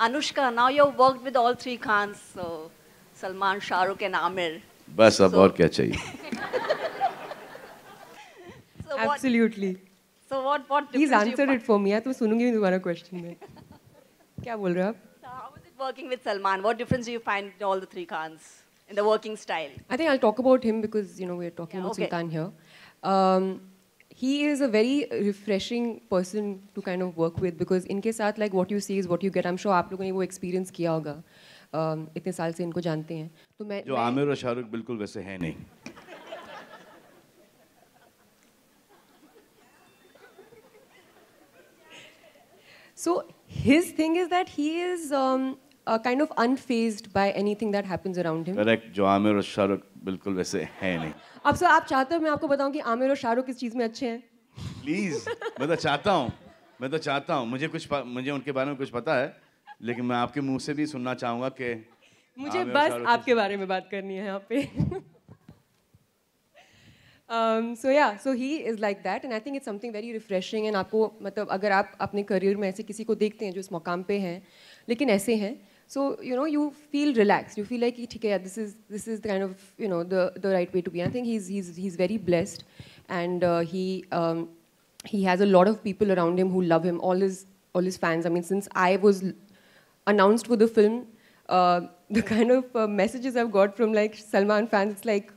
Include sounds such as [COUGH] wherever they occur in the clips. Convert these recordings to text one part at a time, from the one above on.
Anushka, now you've worked with all three Khans, so Salman, Shah Rukh and Amir. बस अब so, और क्या [LAUGHS] Absolutely. so Absolutely. What, so what what He's answered it for me. I सुनूंगी भी तुम्हारा question में. क्या बोल रहे हो आप? So how was it working with Salman? What difference do you find in all the three Khans in the working style? I think I'll talk about him because you know we're talking yeah, about okay. Sultan here. Um, he is a very refreshing person to kind of work with because इनके साथ like what you see is what you get. I'm sure आप लोगों ने वो experience किया होगा um, इतने साल से इनको जानते हैं तो मैं जो आमिर और शाहरुख बिल्कुल वैसे हैं नहीं So his thing is that he is um, uh, kind of unfazed by anything that happens around him. Correct. जो आमिर और शाहरुख बिल्कुल वैसे हैं नहीं. अब सर आप चाहते हो मैं आपको बताऊं कि आमिर और शाहरुख किस चीज़ में अच्छे हैं? Please. मैं तो चाहता हूँ. मैं तो चाहता हूँ. मुझे कुछ मुझे उनके बारे में कुछ पता है. लेकिन मैं आपके मुंह से भी सुनना चाहूँगा कि मुझे बस आपके बारे में बात करनी है यहाँ पे um, so yeah so he is like that and I think it's something very refreshing and आपको मतलब अगर आप अपने करियर में ऐसे किसी को देखते हैं जो इस मुकाम पे हैं लेकिन ऐसे हैं So you know, you feel relaxed. You feel like, okay, this is this is kind of you know the the right way to be. I think he's he's he's very blessed, and uh, he um, he has a lot of people around him who love him. All his all his fans. I mean, since I was announced for the film, uh, [LAUGHS] the kind of uh, messages I've got from like Salman fans, it's like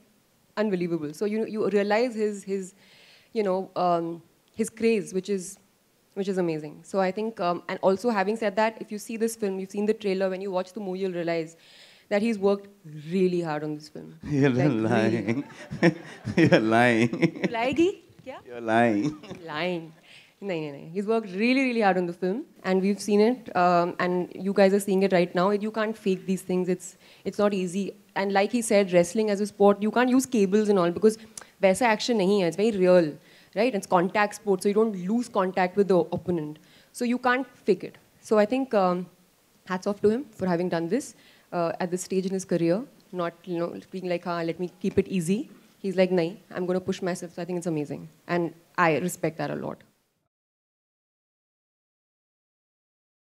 unbelievable. So you you realize his his you know um, his craze, which is which is amazing. So I think, um, and also having said that, if you see this film, you've seen the trailer, when you watch the movie, you'll realize that he's worked really hard on this film. [LAUGHS] You're like, lying. Really [LAUGHS] You're lying. Lying? [LAUGHS] Yeah? You're lying. lying. No, no, no. He's worked really, really hard on the film, and we've seen it, um, and you guys are seeing it right now. You can't fake these things. It's it's not easy. And like he said, wrestling as a sport, you can't use cables and all because वैसा action नहीं है. It's very real right? It's contact sport, so you don't lose contact with the opponent. So you can't fake it. So I think um, hats off to him for having done this uh, at this stage in his career, not you know, being like, ah, let me keep it easy. He's like, nah, I'm going to push myself. So I think it's amazing. And I respect that a lot.